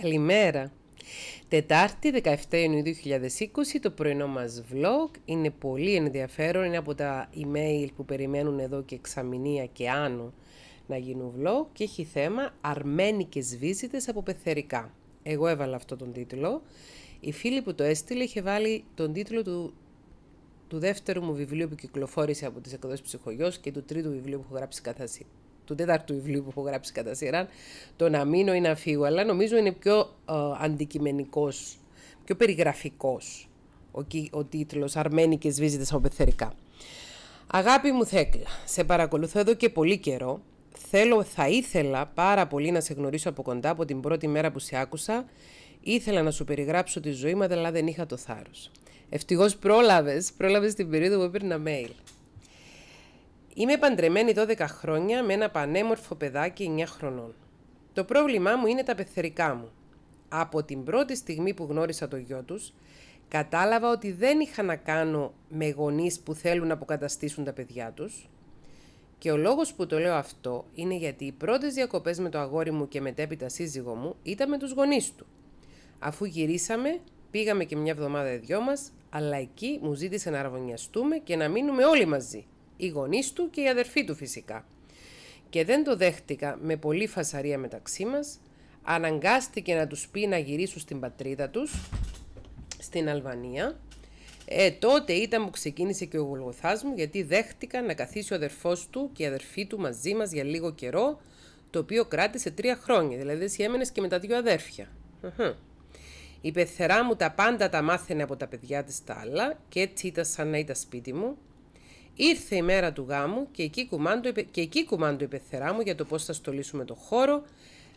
Καλημέρα! Τετάρτη 17 Ιουνίου 2020 το πρωινό μας vlog είναι πολύ ενδιαφέρον, είναι από τα email που περιμένουν εδώ και εξαμηνία και άνω να γίνουν vlog και έχει θέμα αρμένικες βίζιτες από πεθερικά. Εγώ έβαλα αυτό τον τίτλο. Η φίλη που το έστειλε είχε βάλει τον τίτλο του, του δεύτερου μου βιβλίου που κυκλοφόρησε από τις εκδόσεις ψυχογιός και του τρίτου βιβλίου που έχω γράψει του τέταρτου βιβλίου που έχω γράψει κατά σειρά, το να μείνω ή να φύγω, αλλά νομίζω είναι πιο ε, αντικειμενικός, πιο περιγραφικός ο, ο και «Αρμένικες σαν πεθερικά». Αγάπη μου Θέκλα, σε παρακολουθώ εδώ και πολύ καιρό. Θέλω, θα ήθελα πάρα πολύ να σε γνωρίσω από κοντά από την πρώτη μέρα που σε άκουσα. Ήθελα να σου περιγράψω τη ζωή μου, αλλά δεν είχα το θάρρος. Ευτυχώς πρόλαβες, πρόλαβες την περίοδο που έπαιρνα mail. Είμαι παντρεμένη 12 χρόνια με ένα πανέμορφο παιδάκι 9 χρονών. Το πρόβλημά μου είναι τα πεθερικά μου. Από την πρώτη στιγμή που γνώρισα το γιο τους, κατάλαβα ότι δεν είχα να κάνω με γονείς που θέλουν να αποκαταστήσουν τα παιδιά τους. Και ο λόγος που το λέω αυτό είναι γιατί οι πρώτες διακοπές με το αγόρι μου και μετέπειτα σύζυγό μου ήταν με τους γονείς του. Αφού γυρίσαμε, πήγαμε και μια εβδομάδα οι δυο μας, αλλά εκεί μου ζήτησε να αραβωνιαστούμε και να μείνουμε όλοι μαζί οι γονείς του και οι αδερφοί του φυσικά. Και δεν το δέχτηκα με πολλή φασαρία μεταξύ μας, αναγκάστηκε να τους πει να γυρίσουν στην πατρίδα τους, στην Αλβανία. Ε, τότε ήταν που ξεκίνησε και ο Γολγοθάς μου, γιατί δέχτηκα να καθίσει ο αδερφός του και η αδερφή του μαζί μας για λίγο καιρό, το οποίο κράτησε τρία χρόνια, δηλαδή εσύ και με τα δύο αδέρφια. Η πεθερά μου τα πάντα τα μάθαινε από τα παιδιά της τα άλλα και έτσι ήταν σαν να ήταν σπίτι μου Ήρθε η μέρα του γάμου και εκεί κουμάντο, και εκεί κουμάντο η πεθερά μου για το πώς θα στολίσουμε το χώρο,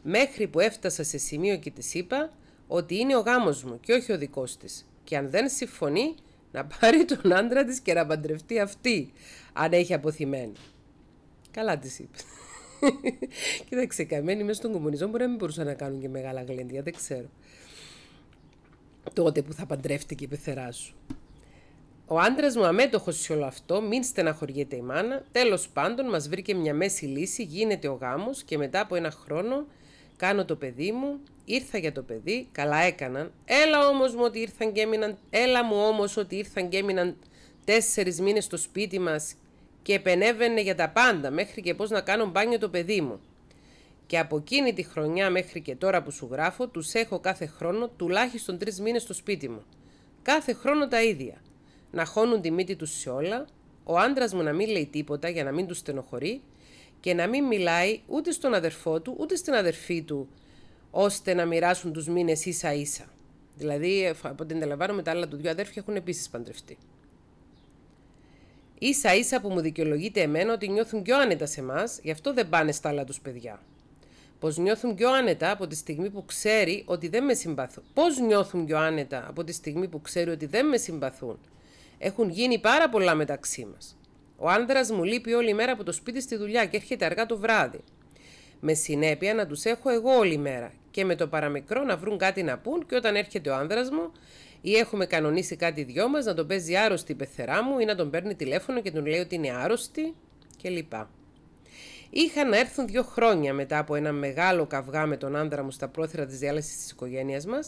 μέχρι που έφτασα σε σημείο και της είπα ότι είναι ο γάμος μου και όχι ο δικός της. Και αν δεν συμφωνεί, να πάρει τον άντρα της και να παντρευτεί αυτή, αν έχει αποθυμένη. Καλά της είπε. Κοίταξε, καμένη μέσα στον κομμουνισμό μπορεί να μην μπορούσαν να κάνουν και μεγάλα γλέντια, δεν ξέρω. Τότε που θα παντρεύτηκε η πεθερά σου. Ο άντρας μου αμέτωχος σε όλο αυτό, μην στεναχωριέται η μάνα. Τέλος πάντων, μας βρήκε μια μέση λύση, γίνεται ο γάμος και μετά από ένα χρόνο κάνω το παιδί μου. Ήρθα για το παιδί, καλά έκαναν. Έλα όμως μου ότι ήρθαν και έμειναν, έλα μου όμως ότι ήρθαν και έμειναν τέσσερις μήνες στο σπίτι μας και επενέβαινε για τα πάντα μέχρι και πώς να κάνω μπάνιο το παιδί μου. Και από εκείνη τη χρονιά μέχρι και τώρα που σου γράφω, τους έχω κάθε χρόνο τουλάχιστον τρεις μήνες στο σπίτι μου. Κάθε χρόνο τα ίδια να χώνουν τη μύτη τους σε όλα, ο άντρας μου να μην λέει τίποτα για να μην τους στενοχωρεί και να μην μιλάει ούτε στον αδερφό του ούτε στην αδερφή του ώστε να μοιράσουν τους μήνες ίσα ίσα. Δηλαδή, από ό,τι αντιλαμβάνομαι, τα άλλα του δύο αδέρφια έχουν επίσης παντρευτεί. Ίσα ίσα που μου δικαιολογείται εμένα ότι νιώθουν πιο άνετα σε εμάς, γι' αυτό δεν πάνε στα άλλα τους παιδιά. Πώ νιώθουν πιο άνετα από τη στιγμή που ξέρει ότι δεν με συμπαθούν. Πώ νιώθουν πιο άνετα από τη στιγμή που ξέρει ότι δεν με συμπαθούν έχουν γίνει πάρα πολλά μεταξύ μας. Ο άντρας μου λείπει όλη μέρα από το σπίτι στη δουλειά και έρχεται αργά το βράδυ. Με συνέπεια να τους έχω εγώ όλη μέρα και με το παραμικρό να βρουν κάτι να πούν και όταν έρχεται ο άνδρας μου ή έχουμε κανονίσει κάτι δυο μας να τον παίζει άρρωστη η πεθερά μου ή να τον παίρνει τηλέφωνο και τον λέει ότι είναι άρρωστη κλπ. Είχα να έρθουν δύο χρόνια μετά από ένα μεγάλο καυγά με τον άνδρα μου στα πρόθυρα της διάλυσης της οικογένειας μας.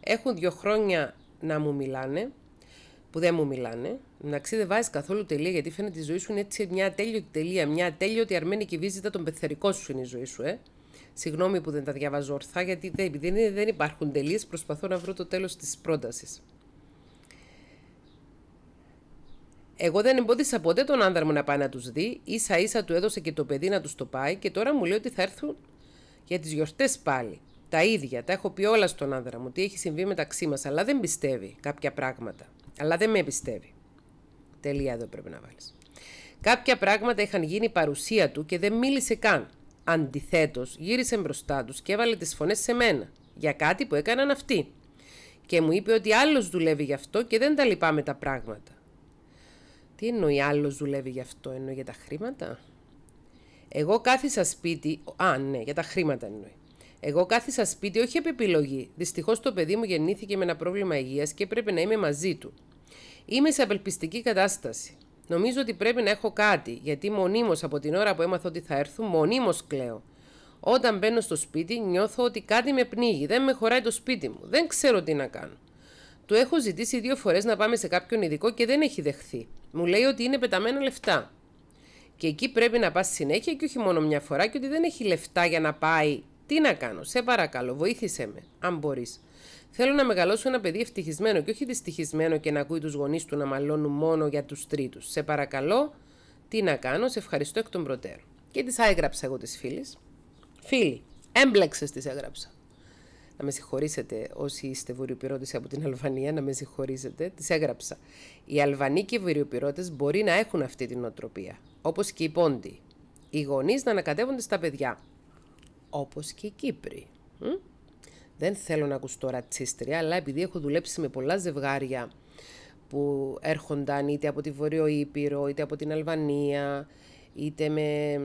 Έχουν δύο χρόνια να μου μιλάνε, που δεν μου μιλάνε. Να δεν βάζει καθόλου τελεία γιατί φαίνεται η ζωή σου είναι έτσι μια ατέλειωτη τελεία. Μια ατέλειωτη αρμένικη βίζητα τον πεθερικό σου είναι η ζωή σου, ε. Συγγνώμη που δεν τα διαβάζω ορθά, γιατί δεν, δεν υπάρχουν τελείες. Προσπαθώ να βρω το τέλος της πρότασης. Εγώ δεν εμπόδισα ποτέ τον άνδρα μου να πάει να τους δει. σα ίσα του έδωσε και το παιδί να τους το πάει και τώρα μου λέει ότι θα έρθουν για τις γιορτές πάλι. Τα ίδια, τα έχω πει όλα στον άνδρα μου, τι έχει συμβεί μεταξύ μας, αλλά δεν πιστεύει κάποια πράγματα. Αλλά δεν με εμπιστεύει. Τελεία εδώ πρέπει να βάλεις. Κάποια πράγματα είχαν γίνει παρουσία του και δεν μίλησε καν. Αντιθέτως, γύρισε μπροστά τους και έβαλε τις φωνές σε μένα για κάτι που έκαναν αυτοί. Και μου είπε ότι άλλος δουλεύει γι' αυτό και δεν τα λυπάμαι τα πράγματα. Τι εννοεί άλλος δουλεύει γι' αυτό, εννοεί για τα χρήματα. Εγώ κάθισα σπίτι. Α, ναι, για τα χρήματα εννοεί. Εγώ κάθισα σπίτι όχι επί επιλογή. Δυστυχώς το παιδί μου γεννήθηκε με ένα πρόβλημα υγείας και πρέπει να είμαι μαζί του. Είμαι σε απελπιστική κατάσταση. Νομίζω ότι πρέπει να έχω κάτι, γιατί μονίμως από την ώρα που έμαθα ότι θα έρθω, μονίμως κλαίω. Όταν μπαίνω στο σπίτι, νιώθω ότι κάτι με πνίγει, δεν με χωράει το σπίτι μου, δεν ξέρω τι να κάνω. Του έχω ζητήσει δύο φορές να πάμε σε κάποιον ειδικό και δεν έχει δεχθεί. Μου λέει ότι είναι πεταμένα λεφτά. Και εκεί πρέπει να πας συνέχεια και όχι μόνο μια φορά και ότι δεν έχει λεφτά για να πάει τι να κάνω, σε παρακαλώ, βοήθησε με, αν μπορείς. Θέλω να μεγαλώσω ένα παιδί ευτυχισμένο και όχι δυστυχισμένο και να ακούει τους γονείς του να μαλώνουν μόνο για τους τρίτους. Σε παρακαλώ, τι να κάνω, σε ευχαριστώ εκ των προτέρων. Και τις έγραψα εγώ τη φίλη. Φίλοι, έμπλεξες τις έγραψα. Να με συγχωρήσετε όσοι είστε βορειοπυρώτες από την Αλβανία, να με συγχωρήσετε. τις έγραψα. Οι Αλβανοί και οι βορειοπυρώτες μπορεί να έχουν αυτή την οτροπία. Όπως και οι πόντι. Οι γονείς να ανακατεύονται στα παιδιά όπως και οι Κύπροι. Δεν θέλω να ακουστώ ρατσίστρια, αλλά επειδή έχω δουλέψει με πολλά ζευγάρια που έρχονταν είτε από τη Βορείο Ήπειρο, είτε από την Αλβανία, είτε με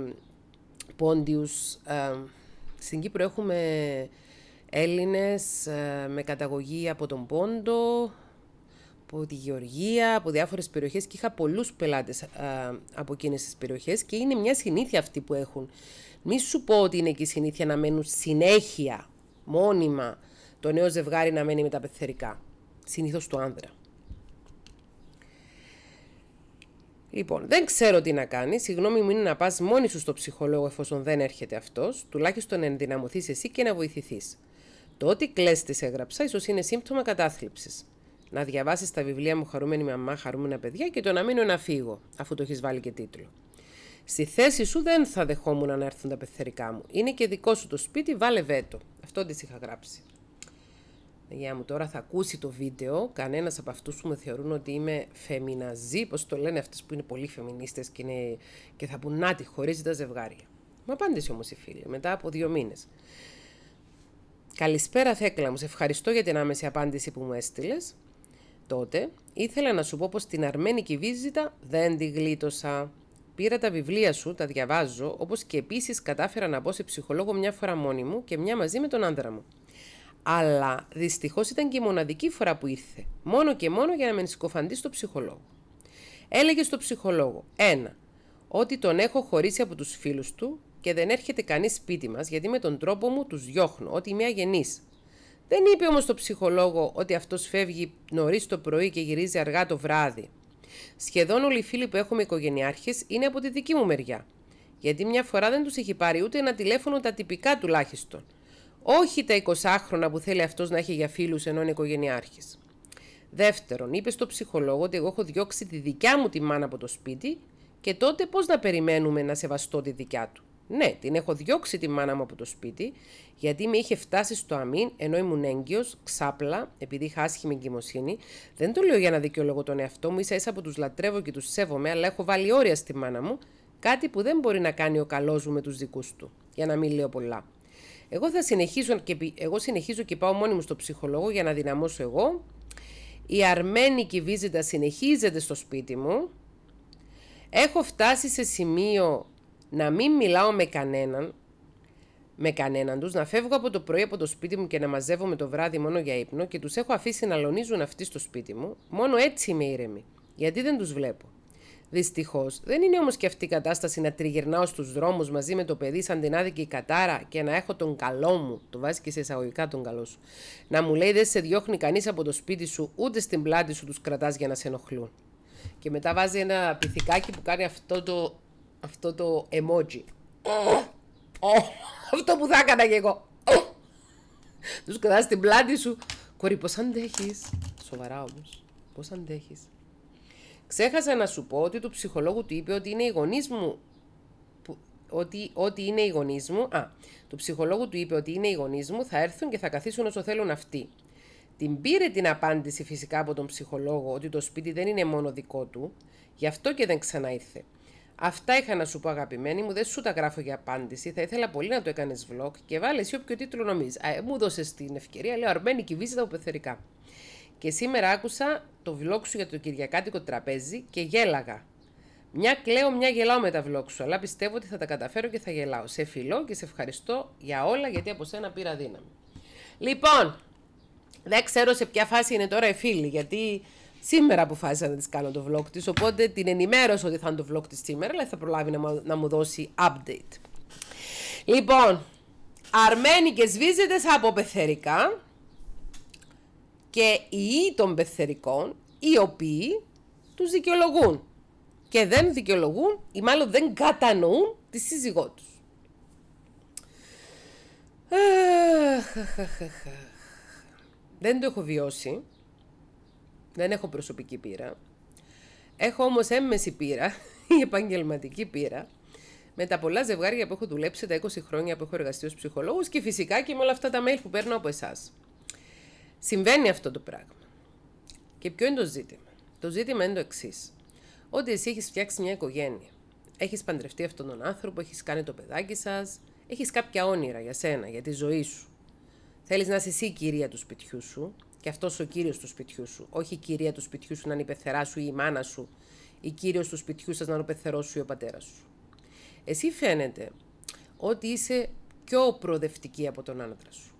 πόντιους. Ε, στην Κύπρο έχουμε Έλληνες ε, με καταγωγή από τον Πόντο, από τη Γεωργία, από διάφορες περιοχές και είχα πολλούς πελάτες από εκείνες τις περιοχές και είναι μια συνήθεια αυτή που έχουν. Μη σου πω ότι είναι και η συνήθεια να μένουν συνέχεια, μόνιμα, το νέο ζευγάρι να μένει με τα πεθερικά. Συνήθως του άνδρα. Λοιπόν, δεν ξέρω τι να κάνεις. γνώμη μου είναι να πας μόνη σου στο ψυχολόγο εφόσον δεν έρχεται αυτός, τουλάχιστον να ενδυναμωθείς εσύ και να βοηθηθείς. Το ότι κλέστε έγραψα ίσως είναι σύμπτωμα κατάθλιψης. Να διαβάσεις τα βιβλία μου Χαρούμενη Μαμά, Χαρούμενα Παιδιά και το να μείνω να φύγω, αφού το έχεις βάλει και τίτλο. Στη θέση σου δεν θα δεχόμουν να έρθουν τα πεθερικά μου. Είναι και δικό σου το σπίτι, βάλε βέτο. Αυτό τη είχα γράψει. Γεια μου τώρα θα ακούσει το βίντεο. Κανένας από αυτούς που με θεωρούν ότι είμαι φεμιναζή, πώς το λένε αυτές που είναι πολύ φεμινίστες και, είναι... και θα πούν να τη χωρίζει τα ζευγάρια. Μου απάντησε όμως η φίλη μετά από δύο μήνες. Καλησπέρα, Θέκλα μου. ευχαριστώ για την άμεση απάντηση που μου έστειλες. Τότε ήθελα να σου πω πως την αρμένικη βίζητα δεν τη γλίτωσα. Πήρα τα βιβλία σου, τα διαβάζω, όπως και επίσης κατάφερα να μπω σε ψυχολόγο μια φορά μόνη μου και μια μαζί με τον άντρα μου. Αλλά δυστυχώς ήταν και η μοναδική φορά που ήρθε, μόνο και μόνο για να με το στο ψυχολόγο. Έλεγε στο ψυχολόγο, ένα, ότι τον έχω χωρίσει από τους φίλους του και δεν έρχεται κανείς σπίτι μας γιατί με τον τρόπο μου τους διώχνω, ότι μια αγενής, δεν είπε όμως το ψυχολόγο ότι αυτός φεύγει νωρίς το πρωί και γυρίζει αργά το βράδυ. Σχεδόν όλοι οι φίλοι που έχουμε οικογενειάρχες είναι από τη δική μου μεριά. Γιατί μια φορά δεν τους έχει πάρει ούτε ένα τηλέφωνο τα τυπικά τουλάχιστον. Όχι τα 20χρονα που θέλει αυτός να έχει για φίλους ενώ είναι οικογενειάρχης. Δεύτερον, είπε στο ψυχολόγο ότι εγώ έχω διώξει τη δικιά μου τη μάνα από το σπίτι και τότε πώς να περιμένουμε να σεβαστώ τη δικιά του. Ναι, την έχω διώξει τη μάνα μου από το σπίτι, γιατί με είχε φτάσει στο αμήν ενώ ήμουν έγκυος, ξάπλα, επειδή είχα άσχημη εγκυμοσύνη. Δεν το λέω για να δικαιολογώ τον εαυτό μου, ίσα ίσα που τους λατρεύω και τους σέβομαι, αλλά έχω βάλει όρια στη μάνα μου, κάτι που δεν μπορεί να κάνει ο καλός μου με τους δικούς του, για να μην λέω πολλά. Εγώ, θα συνεχίζω και, εγώ συνεχίζω και πάω μόνη μου στο ψυχολόγο για να δυναμώσω εγώ. Η αρμένικη βίζιτα συνεχίζεται στο σπίτι μου. Έχω φτάσει σε σημείο να μην μιλάω με κανέναν, με κανέναν τους, να φεύγω από το πρωί από το σπίτι μου και να μαζεύω με το βράδυ μόνο για ύπνο και τους έχω αφήσει να λονίζουν αυτοί στο σπίτι μου, μόνο έτσι είμαι ήρεμη. Γιατί δεν τους βλέπω. Δυστυχώς, δεν είναι όμως και αυτή η κατάσταση να τριγυρνάω στους δρόμους μαζί με το παιδί σαν την άδικη κατάρα και να έχω τον καλό μου. Το βάζει και σε εισαγωγικά τον καλό σου. Να μου λέει δεν σε διώχνει κανείς από το σπίτι σου, ούτε στην πλάτη σου τους κρατάς για να σε ενοχλούν. Και μετά βάζει ένα πυθικάκι που κάνει αυτό το αυτό το emoji. αυτό που θα έκανα και εγώ. Τους κρατάς την πλάτη σου. Κορή, πώς αντέχεις. Σοβαρά όμως. Πώς αντέχεις. Ξέχασα να σου πω ότι του ψυχολόγου του είπε ότι είναι οι γονείς μου. ότι, ότι είναι οι γονείς μου. Α, του ψυχολόγου του είπε ότι είναι οι γονείς μου, θα έρθουν και θα καθίσουν όσο θέλουν αυτοί. Την πήρε την απάντηση φυσικά από τον ψυχολόγο ότι το σπίτι δεν είναι μόνο δικό του, γι' αυτό και δεν ξανά ήρθε. Αυτά είχα να σου πω, αγαπημένη μου. Δεν σου τα γράφω για απάντηση. Θα ήθελα πολύ να το έκανες vlog και βάλε εσύ όποιο τίτλο νομίζεις. Ε, μου δώσες την ευκαιρία, λέω και βίζα από πεθερικά. Και σήμερα άκουσα το vlog σου για το Κυριακάτικο τραπέζι και γέλαγα. Μια κλαίω, μια γελάω με τα vlog σου, αλλά πιστεύω ότι θα τα καταφέρω και θα γελάω. Σε φιλώ και σε ευχαριστώ για όλα γιατί από σένα πήρα δύναμη. Λοιπόν, δεν ξέρω σε ποια φάση είναι τώρα οι φίλοι, γιατί Σήμερα αποφάσισα να της κάνω το vlog της, οπότε την ενημέρωσα ότι θα είναι το vlog της σήμερα, αλλά θα προλάβει να μου δώσει update. Λοιπόν, αρμένικες βίζετες από πεθερικά και οι ή των πεθερικών, οι οποίοι τους δικαιολογούν και δεν δικαιολογούν ή μάλλον δεν κατανοούν τη σύζυγό τους. Δεν το έχω βιώσει, δεν έχω προσωπική πείρα. Έχω όμως έμμεση πείρα, η επαγγελματική πείρα, με τα πολλά ζευγάρια που έχω δουλέψει τα 20 χρόνια που έχω εργαστεί ως ψυχολόγος και φυσικά και με όλα αυτά τα mail που παίρνω από εσάς. Συμβαίνει αυτό το πράγμα. Και ποιο είναι το ζήτημα. Το ζήτημα είναι το εξής. Ότι εσύ έχεις φτιάξει μια οικογένεια. Έχεις παντρευτεί αυτόν τον άνθρωπο, έχεις κάνει το παιδάκι σας, έχεις κάποια όνειρα για σένα, για τη ζωή σου. Θέλεις να είσαι εσύ η κυρία του σπιτιού σου, και αυτός ο κύριος του σπιτιού σου. Όχι η κυρία του σπιτιού σου να είναι η πεθερά σου ή η μάνα σου, ή κύριος του σπιτιού σας να είναι ο σου ή ο πατέρας σου. Εσύ φαίνεται ότι είσαι πιο προοδευτική από τον άντρα σου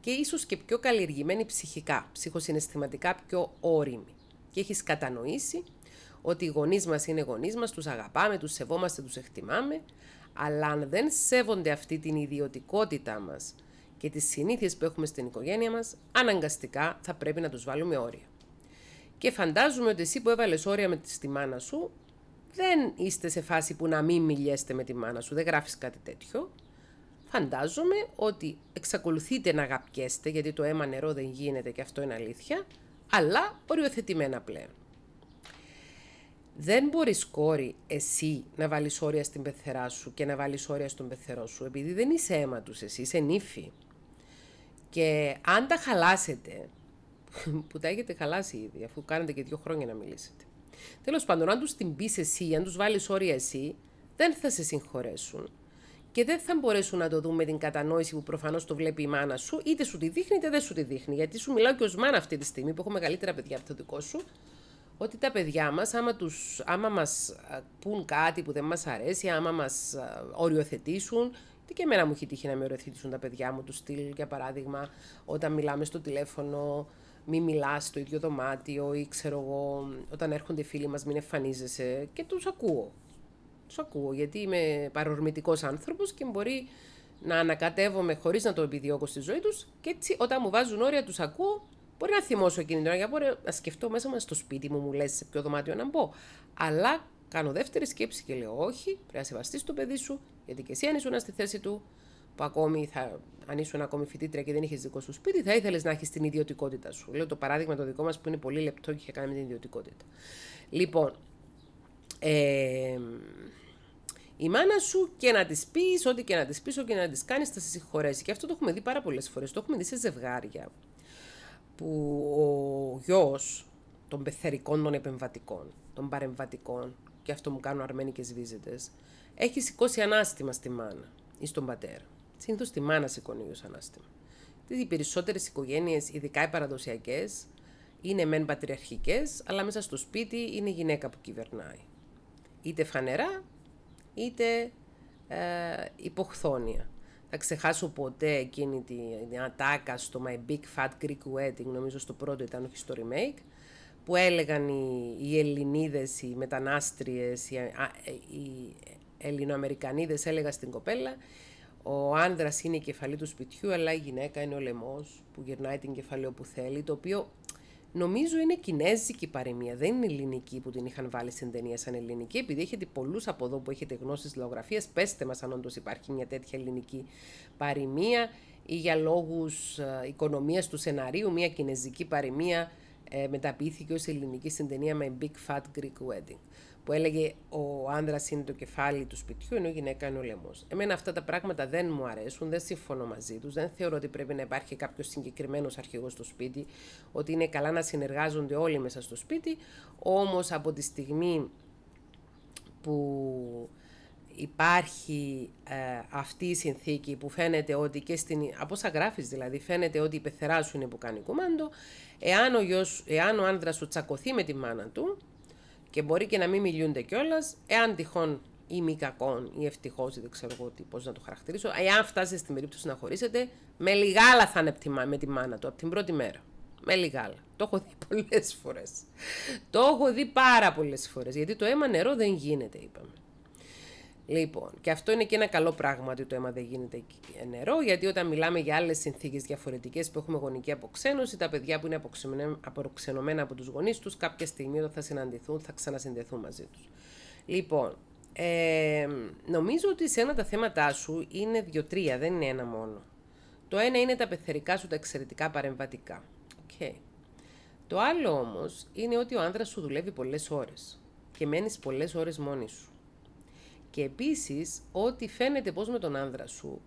και ίσως και πιο καλλιεργημένη ψυχικά, ψυχοσυναισθηματικά πιο όρημη. Και έχεις κατανοήσει ότι οι γονείς μας είναι γονείς μας, τους αγαπάμε, τους σεβόμαστε, τους εκτιμάμε, αλλά αν δεν σέβονται αυτή την ιδιωτικότητά μας, και τις συνήθειες που έχουμε στην οικογένεια μας, αναγκαστικά θα πρέπει να τους βάλουμε όρια. Και φαντάζομαι ότι εσύ που έβαλες όρια με τη, στη μάνα σου, δεν είστε σε φάση που να μην μιλιέστε με τη μάνα σου, δεν γράφεις κάτι τέτοιο. Φαντάζομαι ότι εξακολουθείτε να αγαπιέστε, γιατί το αίμα νερό δεν γίνεται και αυτό είναι αλήθεια, αλλά οριοθετημένα πλέον. Δεν μπορείς κόρη εσύ να βάλεις όρια στην πεθερά σου και να βάλεις όρια στον πεθερό σου, επειδή δεν είσαι αίμα τους, εσύ είσαι νύφη. Και αν τα χαλάσετε, που τα έχετε χαλάσει ήδη, αφού κάνετε και δύο χρόνια να μιλήσετε. Τέλος πάντων, αν τους την πεις εσύ, αν τους βάλεις όρια εσύ, δεν θα σε συγχωρέσουν. Και δεν θα μπορέσουν να το δουν με την κατανόηση που προφανώς το βλέπει η μάνα σου, είτε σου τη δείχνει είτε δεν σου τη δείχνει. Γιατί σου μιλάω και ως μάνα αυτή τη στιγμή, που έχω μεγαλύτερα παιδιά από το δικό σου, ότι τα παιδιά μας, άμα, τους, άμα μας πούν κάτι που δεν μας αρέσει, άμα μας οριοθετήσουν τι και εμένα μου έχει τύχει να με ορεθίσουν τα παιδιά μου τους στυλ, για παράδειγμα, όταν μιλάμε στο τηλέφωνο, μη μιλάς στο ίδιο δωμάτιο ή ξέρω εγώ, όταν έρχονται οι φίλοι μας, μην εμφανίζεσαι. Και τους ακούω. Τους ακούω γιατί είμαι παρορμητικός άνθρωπος και μπορεί να ανακατεύομαι χωρίς να το επιδιώκω στη ζωή τους. Και έτσι, όταν μου βάζουν όρια, τους ακούω. Μπορεί να θυμώσω εκείνη την ώρα, μπορεί να σκεφτώ μέσα μου στο σπίτι μου, μου λες σε ποιο δωμάτιο να μπω. Αλλά κάνω δεύτερη σκέψη και λέω: Όχι, πρέπει να σεβαστείς το παιδί σου, γιατί και εσύ αν ήσουν στη θέση του, που ακόμη θα, αν ήσουν ακόμη φοιτήτρια και δεν είχες δικό σου σπίτι, θα ήθελες να έχεις την ιδιωτικότητα σου. Λέω το παράδειγμα το δικό μας που είναι πολύ λεπτό και είχε κάνει με την ιδιωτικότητα. Λοιπόν, ε, η μάνα σου και να της πεις, ό,τι και να της πεις, ό,τι και να της κάνεις, θα σε συγχωρέσει. Και αυτό το έχουμε δει πάρα πολλές φορές. Το έχουμε δει σε ζευγάρια που ο γιος των πεθερικών, των επεμβατικών, των παρεμβατικών, και αυτό μου κάνουν αρμένικε βίζετε έχει σηκώσει ανάστημα στη μάνα ή στον πατέρα. Συνήθως στη μάνα σηκώνει ο ανάστημα. Οι περισσότερε οικογένειε, ειδικά οι παραδοσιακέ, είναι μεν πατριαρχικέ, αλλά μέσα στο σπίτι είναι η στον πατερα συνηθω στη μανα σηκωνει ω αναστημα οι περισσοτερε οικογενειε ειδικα οι παραδοσιακε ειναι μεν πατριαρχικε αλλα μεσα στο σπιτι ειναι η γυναικα που κυβερνάει. Είτε φανερά, είτε ε, υποχθόνια. Θα ξεχάσω ποτέ εκείνη την ατάκα στο My Big Fat Greek Wedding, νομίζω στο πρώτο ήταν, όχι στο remake, που έλεγαν οι, οι Ελληνίδες, οι μετανάστριες, οι, ε, οι Ελληνοαμερικανίδες έλεγα στην κοπέλα ο άντρας είναι η κεφαλή του σπιτιού, αλλά η γυναίκα είναι ο λαιμός που γυρνάει την κεφαλή όπου θέλει. Το οποίο νομίζω είναι κινέζικη παροιμία, δεν είναι ελληνική που την είχαν βάλει στην ταινία σαν ελληνική. Επειδή έχετε πολλούς από εδώ που έχετε γνώσεις λογογραφία. πέστε μας αν όντως υπάρχει μια τέτοια ελληνική παροιμία ή για λόγους ε, οικονομίας του σεναρίου μια κινέζικη παροιμία ε, μεταποιήθηκε ως ελληνική στην ταινία My Big Fat Greek Wedding που έλεγε ο άνδρας είναι το κεφάλι του σπιτιού ενώ η γυναίκα είναι ο λαιμός. Εμένα αυτά τα πράγματα δεν μου αρέσουν, δεν συμφωνώ μαζί τους, δεν θεωρώ ότι πρέπει να υπάρχει κάποιος συγκεκριμένος αρχηγός στο σπίτι, ότι είναι καλά να συνεργάζονται όλοι μέσα στο σπίτι, όμως από τη στιγμή που υπάρχει ε, αυτή η συνθήκη που φαίνεται ότι και στην... Από όσα γράφεις δηλαδή, φαίνεται ότι η πεθερά σου είναι που κάνει κουμάντο. Εάν ο, γιος, εάν ο σου τσακωθεί με τη μάνα του και μπορεί και να μην μιλούνται κιόλας, εάν τυχόν ή μη κακόν ή ευτυχώς ή δεν ξέρω εγώ πώς να το χαρακτηρίσω, εάν φτάσει στην περίπτωση να χωρίσετε, με λιγάλα θα είναι με τη μάνα του από την πρώτη μέρα. Με λιγάλα. Το έχω δει πολλές φορές. το έχω δει πάρα πολλές φορές. Γιατί το αίμα νερό δεν γίνεται, είπαμε. Λοιπόν, και αυτό είναι και ένα καλό πράγμα ότι το αίμα δεν γίνεται νερό, γιατί όταν μιλάμε για άλλες συνθήκες διαφορετικές που έχουμε γονική αποξένωση, τα παιδιά που είναι αποξενωμένα από τους γονείς τους, κάποια στιγμή όταν θα συναντηθούν, θα ξανασυνδεθούν μαζί τους. Λοιπόν, ε, νομίζω ότι σε ένα τα θέματα σου είναι δύο-τρία, δεν είναι ένα μόνο. Το ένα είναι τα πεθερικά σου, τα εξαιρετικά παρεμβατικά. Okay. Το άλλο όμως είναι ότι ο άνδρας σου δουλεύει πολλές ώρες. και μένεις πολλές ώρες μόνη σου. Και επίσης, ότι φαίνεται πως με τον άνδρα σου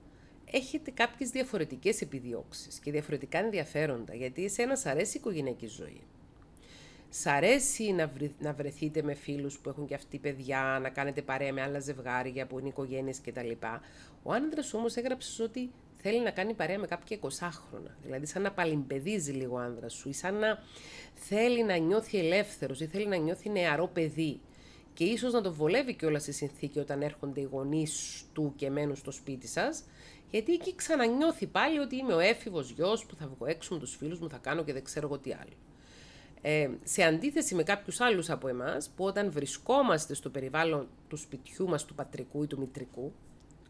έχετε κάποιες διαφορετικές επιδιώξεις και διαφορετικά ενδιαφέροντα, γιατί σε σ' αρέσει η οικογενειακή ζωή. Σ' αρέσει να, να βρεθείτε με φίλους που έχουν και αυτοί παιδιά, να κάνετε παρέα με άλλα ζευγάρια που είναι οικογένειες κτλ. Ο άνδρας όμως έγραψες ότι θέλει να κάνει παρέα με κάποια Δηλαδή, σαν να παλιμπεδίζει λίγο ο άνδρας σου, ή σαν να θέλει να νιώθει ελεύθερος, ή θέλει να νιώθει νεαρό παιδί και ίσως να το βολεύει όλα η συνθήκη όταν έρχονται οι γονείς του και μένουν στο σπίτι σας, γιατί εκεί ξανανιώθει πάλι ότι είμαι ο έφηβος γιος που θα βγω έξω με τους φίλους μου, θα κάνω και δεν ξέρω εγώ τι άλλο. Ε, σε αντίθεση με κάποιους άλλους από εμάς, που όταν βρισκόμαστε στο περιβάλλον του σπιτιού μας του πατρικού ή του μητρικού,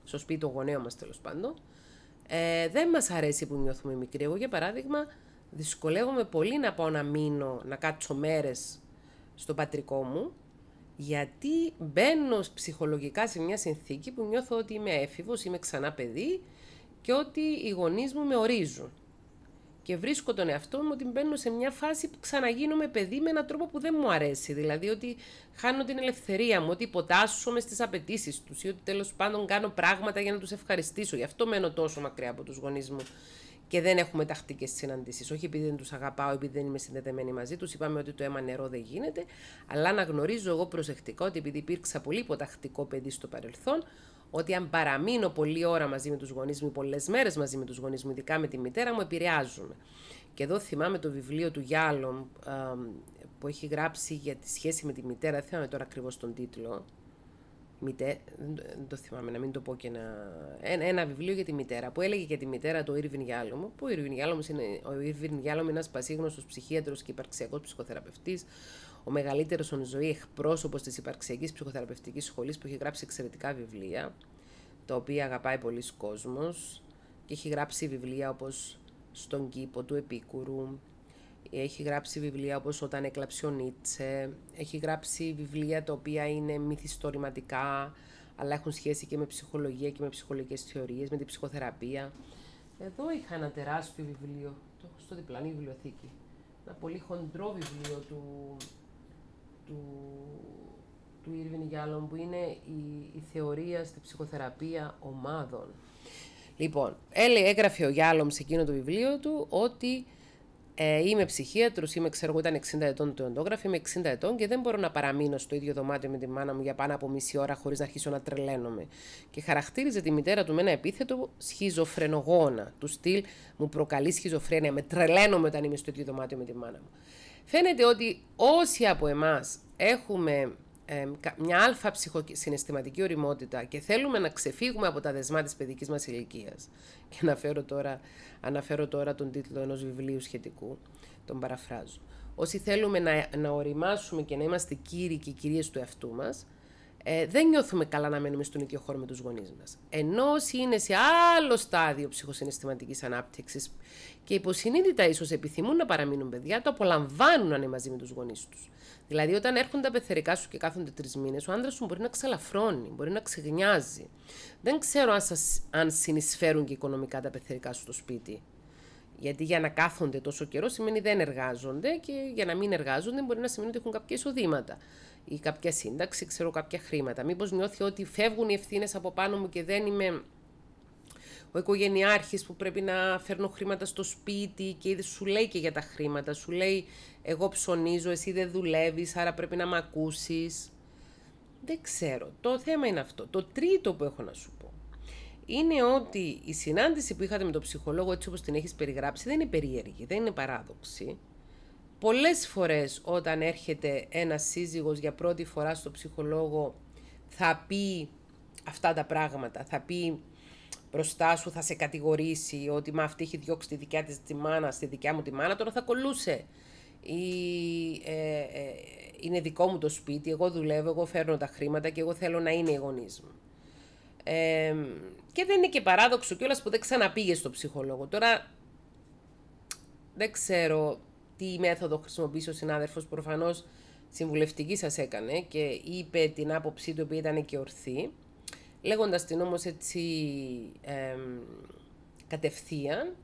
στο σπίτι των γονέων μα τέλος πάντων, ε, δεν μας αρέσει που νιώθουμε μικροί. Εγώ για παράδειγμα δυσκολεύομαι πολύ να πάω να μείνω, να κάτσω μέρες στο πατρικό μου, γιατί μπαίνω ψυχολογικά σε μια συνθήκη που νιώθω ότι είμαι έφηβος, είμαι ξανά παιδί και ότι οι γονείς μου με ορίζουν. Και βρίσκω τον εαυτό μου ότι μπαίνω σε μια φάση που ξαναγίνομαι παιδί με έναν τρόπο που δεν μου αρέσει. Δηλαδή ότι χάνω την ελευθερία μου, ότι υποτάσσομαι στις απαιτήσεις τους ή ότι τέλος πάντων κάνω πράγματα για να τους ευχαριστήσω. Γι' αυτό μένω τόσο μακριά από τους γονείς μου και δεν έχουμε τακτικές συναντήσεις. Όχι επειδή δεν τους αγαπάω, επειδή δεν είμαι συνδεδεμένη μαζί τους. Είπαμε ότι το αίμα νερό δεν γίνεται. Αλλά να γνωρίζω εγώ προσεκτικά ότι επειδή υπήρξα πολύ υποτακτικό παιδί στο παρελθόν, ότι αν παραμείνω πολλή ώρα μαζί με τους γονείς μου, πολλές μέρες μαζί με τους γονείς μου, ειδικά με τη μητέρα μου, επηρεάζουν. Και εδώ θυμάμαι το βιβλίο του Γιάλων που έχει γράψει για τη σχέση με τη μητέρα. Δεν θυμάμαι τώρα ακριβώς τον τίτλο μητέ... Δεν το θυμάμαι να μην το πω και ένα... ένα... ένα βιβλίο για τη μητέρα που έλεγε για τη μητέρα του Ήρβιν Γιάλωμο που ο Ήρβιν Γιάλωμος είναι, ο Ήρβιν Γιάλωμος, είναι ένας πασίγνωστος ψυχίατρος και υπαρξιακός ψυχοθεραπευτής ο μεγαλύτερος στον ζωή εκπρόσωπος της υπαρξιακής ψυχοθεραπευτικής σχολής που έχει γράψει εξαιρετικά βιβλία τα οποία αγαπάει πολλοί κόσμος και έχει γράψει βιβλία όπως «Στον κήπο του Επίκουρου», έχει γράψει βιβλία όπως «Όταν έκλαψε ο Νίτσε», έχει γράψει βιβλία τα οποία είναι μυθιστορηματικά, αλλά έχουν σχέση και με ψυχολογία και με ψυχολογικές θεωρίες, με την ψυχοθεραπεία. Εδώ είχα ένα τεράστιο βιβλίο, το έχω στο διπλανή βιβλιοθήκη. Ένα πολύ χοντρό βιβλίο του, του, του Ήρβιν Γιάλλον, που είναι η, η θεωρία στη ψυχοθεραπεία ομάδων. Λοιπόν, έγραφε ο Γιάλλομ σε εκείνο το βιβλίο του ότι ε, είμαι ψυχίατρος, είμαι ξέρω εγώ, ήταν 60 ετών το εντόγραφο, είμαι 60 ετών και δεν μπορώ να παραμείνω στο ίδιο δωμάτιο με τη μάνα μου για πάνω από μισή ώρα χωρίς να αρχίσω να τρελαίνομαι. Και χαρακτήριζε τη μητέρα του με ένα επίθετο σχιζοφρενογόνα, του στυλ μου προκαλείς σχιζοφρένεια, με τρελαίνομαι όταν είμαι στο ίδιο δωμάτιο με τη μάνα μου. Φαίνεται ότι όσοι από εμάς έχουμε ε, μια αλφα ψυχοσυναισθηματική οριμότητα και θέλουμε να ξεφύγουμε από τα δεσμά της παιδικής μας ηλικίας. και αναφέρω τώρα, αναφέρω τώρα τον τίτλο ενός βιβλίου σχετικού, τον παραφράζω. Όσοι θέλουμε να, να οριμάσουμε και να είμαστε κύριοι και κυρίες του εαυτού μας, ε, δεν νιώθουμε καλά να μένουμε στον ίδιο χώρο με τους γονείς μας. Ενώ όσοι είναι σε άλλο στάδιο ψυχοσυναισθηματικής ανάπτυξης και υποσυνείδητα ίσως επιθυμούν να παραμείνουν παιδιά, το απολαμβάνουν να είναι μαζί με τους γονείς τους. Δηλαδή, όταν έρχονται τα πεθερικά σου και κάθονται τρεις μήνες, ο άντρας σου μπορεί να ξαλαφρώνει, μπορεί να ξεγνιάζει. Δεν ξέρω αν, σας, αν συνεισφέρουν και οικονομικά τα πεθερικά σου στο σπίτι. Γιατί για να κάθονται τόσο καιρό σημαίνει δεν εργάζονται και για να μην εργάζονται μπορεί να σημαίνει ότι έχουν κάποια εισοδήματα ή κάποια σύνταξη, ξέρω κάποια χρήματα. Μήπως νιώθει ότι φεύγουν οι ευθύνες από πάνω μου και δεν είμαι ο οικογενειάρχης που πρέπει να φέρνω χρήματα στο σπίτι και σου λέει και για τα χρήματα, σου λέει εγώ ψωνίζω, εσύ δεν δουλεύεις, άρα πρέπει να με ακούσεις. Δεν ξέρω. Το θέμα είναι αυτό. Το τρίτο που έχω να σου πω είναι ότι η συνάντηση που είχατε με τον ψυχολόγο έτσι όπως την έχεις περιγράψει δεν είναι περίεργη, δεν είναι παράδοξη. Πολλές φορές όταν έρχεται ένας σύζυγος για πρώτη φορά στο ψυχολόγο θα πει αυτά τα πράγματα, θα πει μπροστά σου θα σε κατηγορήσει ότι μα αυτή έχει διώξει τη δικιά της τη μάνα, στη δικιά μου τη μάνα, τώρα θα κολούσε. Ή ε, ε, είναι δικό μου το σπίτι, εγώ δουλεύω, εγώ φέρνω τα χρήματα και εγώ θέλω να είναι οι γονείς μου. και δεν είναι και παράδοξο κιόλας που δεν ξαναπήγε στο ψυχολόγο. Τώρα δεν ξέρω τι μέθοδο χρησιμοποιήσει ο συνάδελφος. Προφανώς συμβουλευτική σας έκανε και είπε την άποψή του, η οποία ήταν και ορθή. Λέγοντας την όμως έτσι ε, κατευθείαν,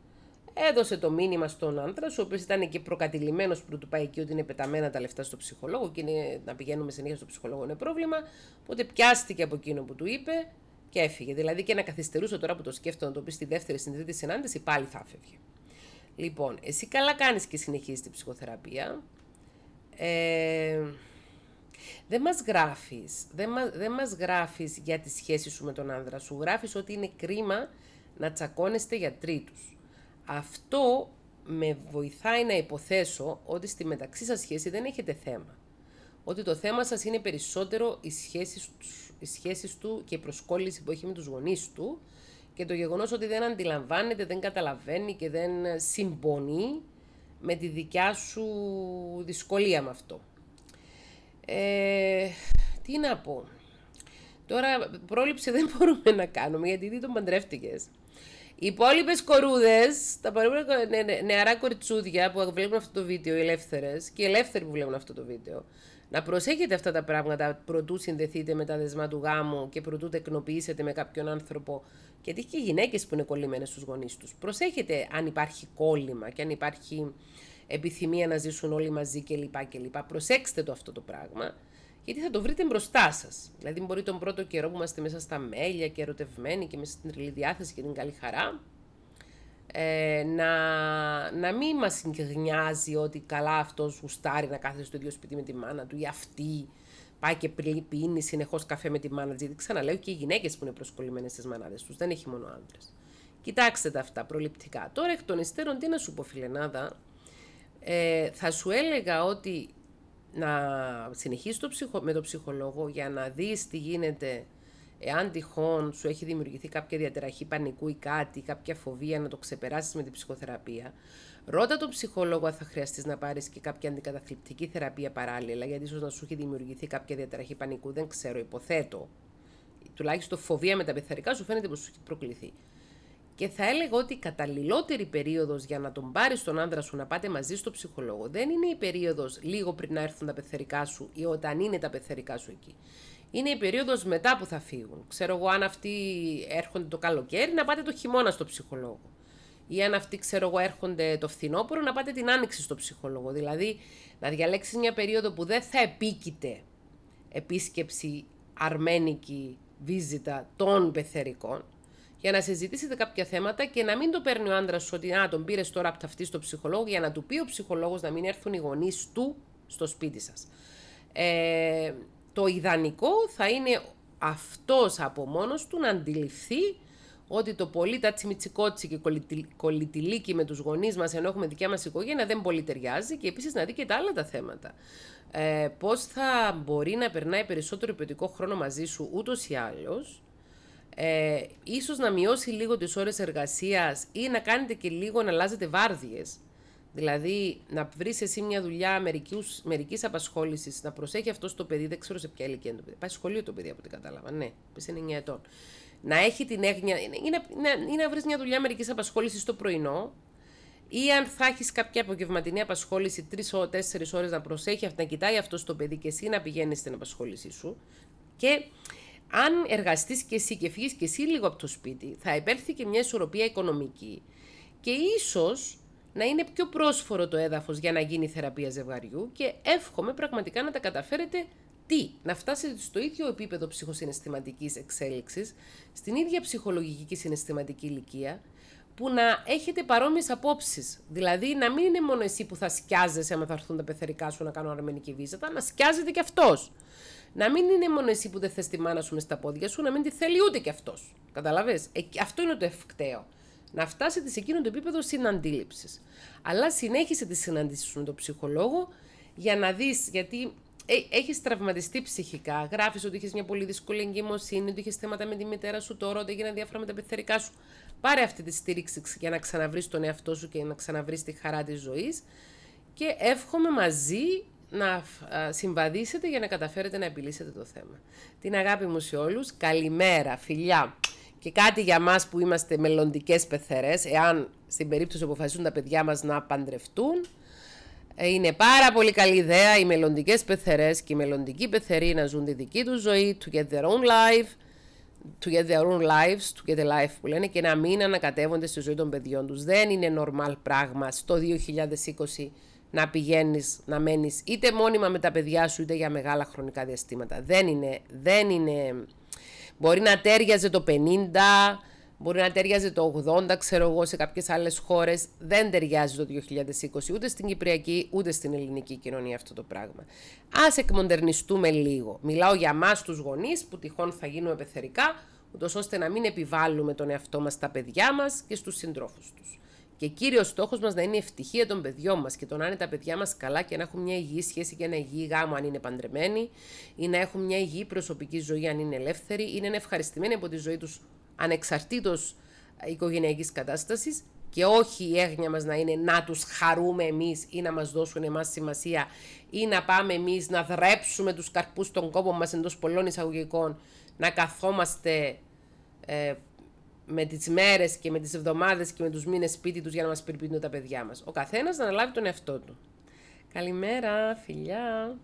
έδωσε το μήνυμα στον άντρα, ο οποίος ήταν και προκατηλημένος που του πάει εκεί ότι είναι πεταμένα τα λεφτά στο ψυχολόγο και να πηγαίνουμε συνέχεια στο ψυχολόγο είναι πρόβλημα. Οπότε πιάστηκε από εκείνο που του είπε και έφυγε. Δηλαδή και να καθυστερούσε τώρα που το σκέφτομαι να το πει στη δεύτερη, στην τρίτη συνάντηση, πάλι θα έφευγε. Λοιπόν, εσύ καλά κάνεις και συνεχίζεις την ψυχοθεραπεία. Ε, δεν μας γράφεις, δεν, μας, για τη σχέση σου με τον άνδρα σου, γράφεις ότι είναι κρίμα να τσακώνεστε για τρίτους. Αυτό με βοηθάει να υποθέσω ότι στη μεταξύ σας σχέση δεν έχετε θέμα. Ότι το θέμα σας είναι περισσότερο οι σχέσεις, οι σχέσεις του και η προσκόλληση που έχει με τους γονείς του και το γεγονός ότι δεν αντιλαμβάνεται, δεν καταλαβαίνει και δεν συμπονεί με τη δικιά σου δυσκολία με αυτό. Ε, τι να πω. Τώρα πρόληψη δεν μπορούμε να κάνουμε γιατί δεν τον παντρεύτηκες. Οι υπόλοιπες κορούδες, τα παρόμοια νεαρά κοριτσούδια που βλέπουν αυτό το βίντεο, οι ελεύθερες και οι ελεύθεροι που βλέπουν αυτό το βίντεο, να προσέχετε αυτά τα πράγματα προτού συνδεθείτε με τα δεσμά του γάμου και προτού τεκνοποιήσετε με κάποιον άνθρωπο. Γιατί και οι γυναίκες που είναι κολλημένες στους γονείς τους. Προσέχετε αν υπάρχει κόλλημα και αν υπάρχει επιθυμία να ζήσουν όλοι μαζί κλπ. κλπ. Προσέξτε το αυτό το πράγμα, γιατί θα το βρείτε μπροστά σας. Δηλαδή, μπορεί τον πρώτο καιρό που είμαστε μέσα στα μέλια και ερωτευμένοι και μέσα στην τριλη διάθεση και την καλή χαρά, ε, να, να μην μας γνιάζει ότι καλά αυτός γουστάρει να κάθεται στο ίδιο σπίτι με τη μάνα του ή αυτή πάει και πίνει συνεχώς καφέ με τη μάνα της. Ξαναλέω και οι γυναίκες που είναι προσκολλημένες στις μανάδες τους, δεν έχει μόνο άντρες. Κοιτάξτε τα αυτά προληπτικά. Τώρα εκ των υστέρων, τι να σου πω, φιλενάδα, ε, θα σου έλεγα ότι να συνεχίσεις το ψυχο, με τον ψυχολόγο για να δεις τι γίνεται εάν τυχόν σου έχει δημιουργηθεί κάποια διαταραχή πανικού ή κάτι, κάποια φοβία να το ξεπεράσεις με την ψυχοθεραπεία, ρώτα τον ψυχολόγο αν θα χρειαστείς να πάρεις και κάποια αντικαταθλιπτική θεραπεία παράλληλα, γιατί ίσως να σου έχει δημιουργηθεί κάποια διαταραχή πανικού, δεν ξέρω, υποθέτω. Τουλάχιστον φοβία με τα πεθαρικά σου φαίνεται πως σου έχει προκληθεί. Και θα έλεγα ότι η καταλληλότερη περίοδος για να τον πάρεις τον άντρα σου να πάτε μαζί στο ψυχολόγο δεν είναι η περίοδος λίγο πριν να έρθουν τα πεθερικά σου ή όταν είναι τα πεθερικά σου εκεί. Είναι η περίοδος μετά που θα φύγουν. Ξέρω εγώ, αν αυτοί έρχονται το καλοκαίρι, να πάτε το χειμώνα στο ψυχολόγο. Ή αν αυτοί, ξέρω εγώ, έρχονται το φθινόπωρο, να πάτε την άνοιξη στο ψυχολόγο. Δηλαδή, να διαλέξεις μια περίοδο που δεν θα επίκειται επίσκεψη αρμένικη βίζητα των πεθερικών για να συζητήσετε κάποια θέματα και να μην το παίρνει ο άντρας σου ότι να τον πήρες τώρα από ταυτή στο ψυχολόγο για να του πει ο ψυχολόγος να μην έρθουν οι γονείς του στο σπίτι σας. Ε, το ιδανικό θα είναι αυτός από μόνος του να αντιληφθεί ότι το πολύ τα τσιμιτσικότσι και κολλητιλίκι με τους γονείς μας ενώ έχουμε δικιά μας οικογένεια δεν πολύ ταιριάζει και επίσης να δει και τα άλλα τα θέματα. Ε, πώς θα μπορεί να περνάει περισσότερο ποιοτικό χρόνο μαζί σου ούτως ή άλλως ε, ίσως να μειώσει λίγο τις ώρες εργασίας ή να κάνετε και λίγο να αλλάζετε βάρδιες. Δηλαδή, να βρεις εσύ μια δουλειά μερικής απασχόλησης, να προσέχει αυτός το παιδί, δεν ξέρω σε ποια ηλικία είναι το παιδί. Πάει σχολείο το παιδί από ό,τι κατάλαβα. Ναι, πε είναι 9 ετών. Να έχει την έγνοια. ή να, να, να βρεις μια δουλειά μερικής απασχόλησης το πρωινό, ή αν θα έχεις κάποια απογευματινή τρει, τέσσερις ώρες να προσέχει, να κοιτάει αυτός το παιδί και εσύ να πηγαίνεις στην απασχόλησή σου. Και αν εργαστείς και εσύ και φύγεις και εσύ λίγο από το σπίτι, θα επέλθει και μια ισορροπία οικονομική. Και ίσως να είναι πιο πρόσφορο το έδαφος για να γίνει θεραπεία ζευγαριού και εύχομαι πραγματικά να τα καταφέρετε τι, να φτάσετε στο ίδιο επίπεδο ψυχοσυναισθηματικής εξέλιξης, στην ίδια ψυχολογική και συναισθηματική ηλικία, που να έχετε παρόμοιες απόψεις. Δηλαδή, να μην είναι μόνο εσύ που θα σκιάζεσαι άμα θα έρθουν τα πεθερικά σου να κάνουν αρμενική βίζα, να σκιάζεται κι αυτός να μην είναι μόνο εσύ που δεν θες τη μάνα σου μες στα πόδια σου, να μην τη θέλει ούτε κι αυτός. Καταλαβέ. Ε, αυτό είναι το ευκταίο. Να φτάσετε σε εκείνο το επίπεδο συναντήληψης. Αλλά συνέχισε τι συναντήσει σου με τον ψυχολόγο για να δεις, γιατί ε, έχεις τραυματιστεί ψυχικά. Γράφεις ότι είχες μια πολύ δύσκολη εγκυμοσύνη, ότι είχες θέματα με τη μητέρα σου τώρα, ότι έγιναν διάφορα με τα πεθερικά σου. Πάρε αυτή τη στήριξη για να ξαναβρεις τον εαυτό σου και να ξαναβρεις τη χαρά της ζωής. Και εύχομαι μαζί να ε, συμβαδίσετε για να καταφέρετε να επιλύσετε το θέμα. Την αγάπη μου σε όλους, καλημέρα, φιλιά. Και κάτι για μας που είμαστε μελλοντικές πεθερές, εάν στην περίπτωση αποφασίσουν τα παιδιά μας να παντρευτούν, ε, είναι πάρα πολύ καλή ιδέα οι μελλοντικές πεθερές και οι μελλοντικοί πεθεροί να ζουν τη δική τους ζωή, to get their own life, to get their own lives, to life που λένε και να μην ανακατεύονται στη ζωή των παιδιών τους. Δεν είναι normal πράγμα στο 2020 να πηγαίνεις να μένεις είτε μόνιμα με τα παιδιά σου είτε για μεγάλα χρονικά διαστήματα. Δεν είναι, δεν είναι... Μπορεί να τέριαζε το 50, μπορεί να τέριαζε το 80, ξέρω εγώ, σε κάποιες άλλες χώρες, Δεν ταιριάζει το 2020 ούτε στην Κυπριακή ούτε στην ελληνική κοινωνία αυτό το πράγμα. Ας εκμοντερνιστούμε λίγο. Μιλάω για εμά τους γονείς που τυχόν θα γίνουμε πεθερικά, ούτως ώστε να μην επιβάλλουμε τον εαυτό μας στα παιδιά μας και στους συντρόφους τους. Και κύριος στόχος μας να είναι η ευτυχία των παιδιών μας και το να είναι τα παιδιά μας καλά και να έχουν μια υγιή σχέση και ένα υγιή γάμο αν είναι παντρεμένοι, ή να έχουν μια υγιή προσωπική ζωή αν είναι ελεύθεροι, ή να είναι ευχαριστημένοι από τη ζωή τους ανεξαρτήτως ε, οικογενειακής κατάστασης και όχι η έγνοια μας να είναι να τους χαρούμε εμείς ή να μας δώσουν εμάς σημασία ή να πάμε εμείς, να δρέψουμε τους καρπούς των κόπων μας εντός πολλών εισαγωγικών, να καθόμαστε ε, με τις μέρες και με τις εβδομάδες και με τους μήνες σπίτι τους για να μας περιποιηθούν τα παιδιά μας. Ο καθένας να αναλάβει τον εαυτό του. Καλημέρα, φιλιά!